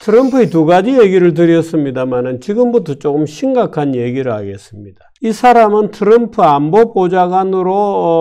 트럼프의 두 가지 얘기를 드렸습니다만은 지금부터 조금 심각한 얘기를 하겠습니다. 이 사람은 트럼프 안보 보좌관으로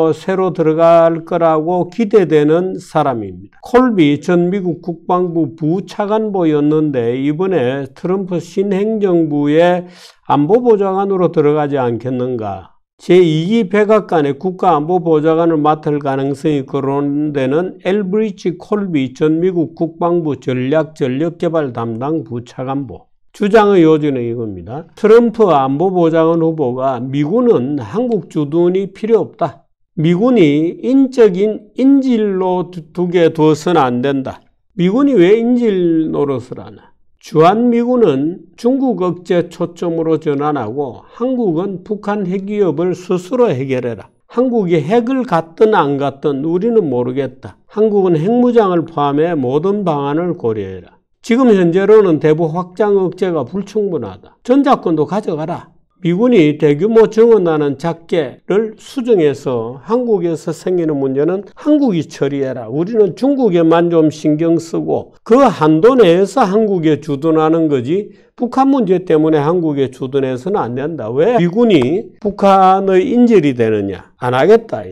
어, 새로 들어갈 거라고 기대되는 사람입니다. 콜비 전 미국 국방부 부차관보였는데 이번에 트럼프 신행정부의 안보 보좌관으로 들어가지 않겠는가 제2기 백악관의 국가안보보좌관을 맡을 가능성이 거론되는 엘브리치 콜비 전 미국 국방부 전략전력개발 담당 부차관보. 주장의 요지는 이겁니다. 트럼프 안보보좌관 후보가 미군은 한국 주둔이 필요 없다. 미군이 인적인 인질로 두개 둬서는안 된다. 미군이 왜 인질 노릇을 하나? 주한미군은 중국 억제 초점으로 전환하고 한국은 북한 핵위협을 스스로 해결해라. 한국이 핵을 갔든 안 갔든 우리는 모르겠다. 한국은 핵무장을 포함해 모든 방안을 고려해라. 지금 현재로는 대북 확장 억제가 불충분하다. 전자권도 가져가라. 미군이 대규모 정원하는 작계를 수정해서 한국에서 생기는 문제는 한국이 처리해라. 우리는 중국에만 좀 신경 쓰고 그 한도 내에서 한국에 주둔하는 거지 북한 문제 때문에 한국에 주둔해서는 안 된다. 왜 미군이 북한의 인질이 되느냐? 안 하겠다.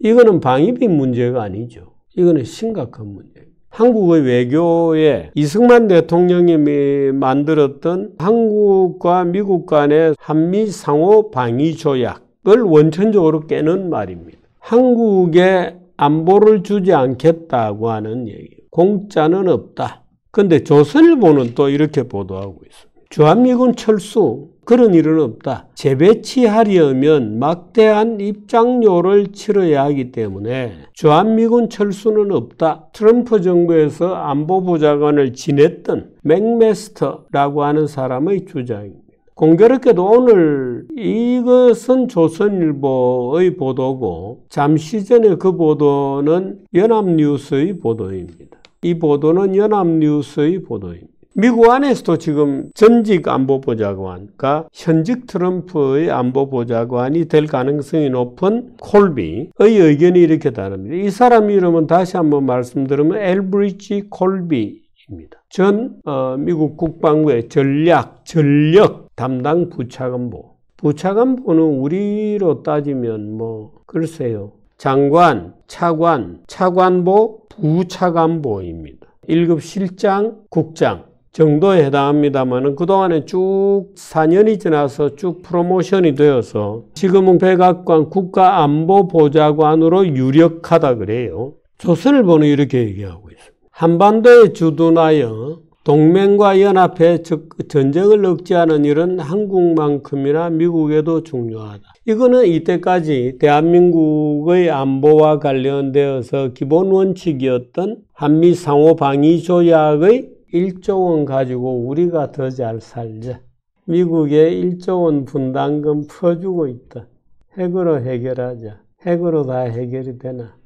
이거는 방위비 문제가 아니죠. 이거는 심각한 문제예요. 한국의 외교에 이승만 대통령이 님 만들었던 한국과 미국 간의 한미 상호 방위 조약을 원천적으로 깨는 말입니다. 한국에 안보를 주지 않겠다고 하는 얘기. 공짜는 없다. 근데 조선일보는 또 이렇게 보도하고 있어. 요 주한미군 철수 그런 일은 없다. 재배치하려면 막대한 입장료를 치러야 하기 때문에 주한미군 철수는 없다. 트럼프 정부에서 안보부 장관을 지냈던 맥메스터라고 하는 사람의 주장입니다. 공교롭게도 오늘 이것은 조선일보의 보도고 잠시 전에 그 보도는 연합뉴스의 보도입니다. 이 보도는 연합뉴스의 보도입니다. 미국 안에서도 지금 전직 안보보좌관과 현직 트럼프의 안보보좌관이 될 가능성이 높은 콜비의 의견이 이렇게 다릅니다. 이 사람 이름은 다시 한번 말씀드리면 엘브리지 콜비입니다. 전 어, 미국 국방부의 전략, 전력 담당 부차관보. 부차관보는 우리로 따지면 뭐 글쎄요. 장관, 차관, 차관보, 부차관보입니다. 1급 실장, 국장, 정도에 해당합니다만은 그동안에 쭉 4년이 지나서 쭉 프로모션이 되어서 지금은 백악관 국가안보보좌관으로 유력하다 그래요. 조선일 보는 이렇게 얘기하고 있습니다. 한반도에 주둔하여 동맹과 연합의 전쟁을 억제하는 일은 한국만큼이나 미국에도 중요하다. 이거는 이때까지 대한민국의 안보와 관련되어서 기본 원칙이었던 한미 상호 방위 조약의 1조 원 가지고 우리가 더 잘 살자. 미국에 1조 원 분담금 퍼주고 있다. 핵으로 해결하자. 핵으로 다 해결이 되나?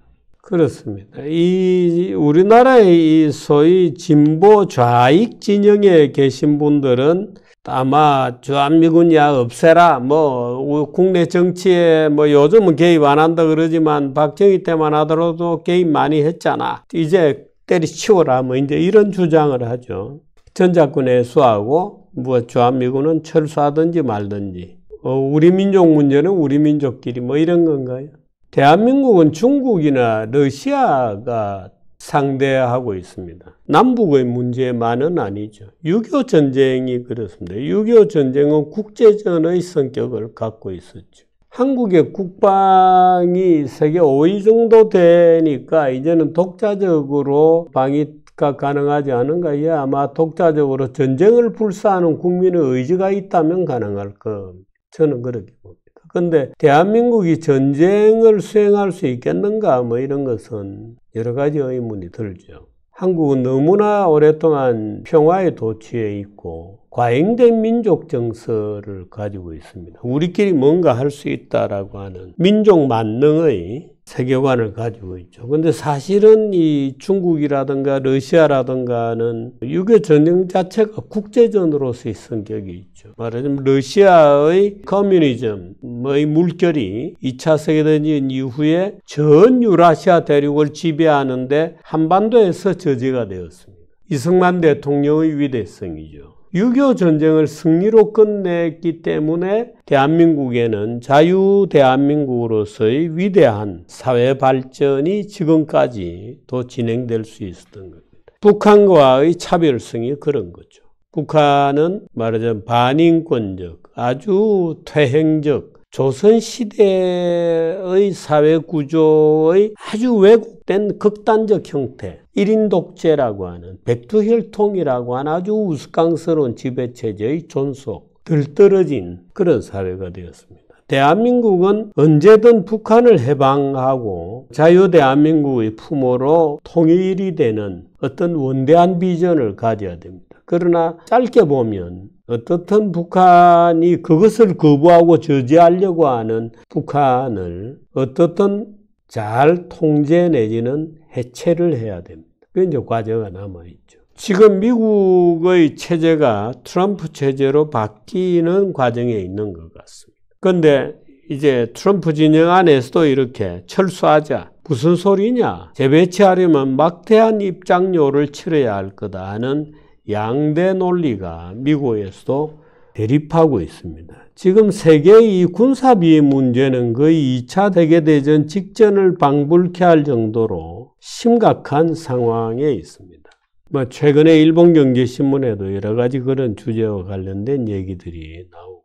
그렇습니다. 이 우리나라의 이 소위 진보 좌익 진영에 계신 분들은 아마 주한미군 야 없애라 뭐 국내 정치에 뭐 요즘은 개입 안 한다 그러지만 박정희 때만 하더라도 개입 많이 했잖아. 이제 때리치워라 뭐 이제 이런 주장을 하죠. 전작권에 수하고 뭐 주한미군은 철수하든지 말든지 어, 우리 민족 문제는 우리 민족끼리 뭐 이런 건가요? 대한민국은 중국이나 러시아가 상대하고 있습니다. 남북의 문제만은 아니죠. 6.25 전쟁이 그렇습니다. 6.25 전쟁은 국제전의 성격을 갖고 있었죠. 한국의 국방이 세계 5위 정도 되니까 이제는 독자적으로 방위가 가능하지 않은가? 예, 아마 독자적으로 전쟁을 불사하는 국민의 의지가 있다면 가능할 겁 저는 그렇게 봅니다. 근데 대한민국이 전쟁을 수행할 수 있겠는가? 뭐 이런 것은 여러 가지 의문이 들죠. 한국은 너무나 오랫동안 평화의 도취에 있고 과잉된 민족 정서를 가지고 있습니다. 우리끼리 뭔가 할 수 있다라고 하는 민족 만능의 세계관을 가지고 있죠. 근데 사실은 이 중국이라든가 러시아라든가는 유교 전쟁 자체가 국제전으로서의 성격이 있죠. 말하자면 러시아의 커뮤니즘의 물결이 2차 세계대전 이후에 전 유라시아 대륙을 지배하는데 한반도에서 저지가 되었습니다. 이승만 대통령의 위대성이죠. 6.25 전쟁을 승리로 끝냈기 때문에 대한민국에는 자유 대한민국으로서의 위대한 사회 발전이 지금까지 더 진행될 수 있었던 겁니다. 북한과의 차별성이 그런 거죠. 북한은 말하자면 반인권적, 아주 퇴행적 조선 시대의 사회 구조의 아주 왜곡된 극단적 형태, 1인 독재라고 하는 백두혈통이라고 하는 아주 우스꽝스러운 지배체제의 존속, 들떨어진 그런 사회가 되었습니다. 대한민국은 언제든 북한을 해방하고 자유 대한민국의 품으로 통일이 되는 어떤 원대한 비전을 가져야 됩니다. 그러나 짧게 보면 어떻든 북한이 그것을 거부하고 저지하려고 하는 북한을 어떻든 잘 통제 내지는 해체를 해야 됩니다. 그게 이제 과제가 남아있죠. 지금 미국의 체제가 트럼프 체제로 바뀌는 과정에 있는 것 같습니다. 그런데 이제 트럼프 진영 안에서도 이렇게 철수하자. 무슨 소리냐? 재배치하려면 막대한 입장료를 치러야 할 거다 하는 양대 논리가 미국에서도 대립하고 있습니다. 지금 세계의 군사비 의 문제는 거의 2차 대계대전 직전을 방불케 할 정도로 심각한 상황에 있습니다. 뭐 최근에 일본 경제신문에도 여러 가지 그런 주제와 관련된 얘기들이 나오고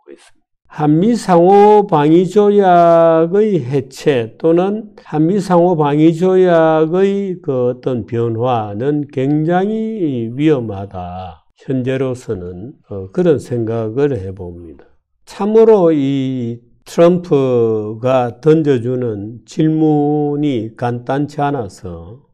한미상호방위조약의 해체 또는 한미상호방위조약의 그 어떤 변화는 굉장히 위험하다. 현재로서는 어, 그런 생각을 해봅니다. 참으로 이 트럼프가 던져주는 질문이 간단치 않아서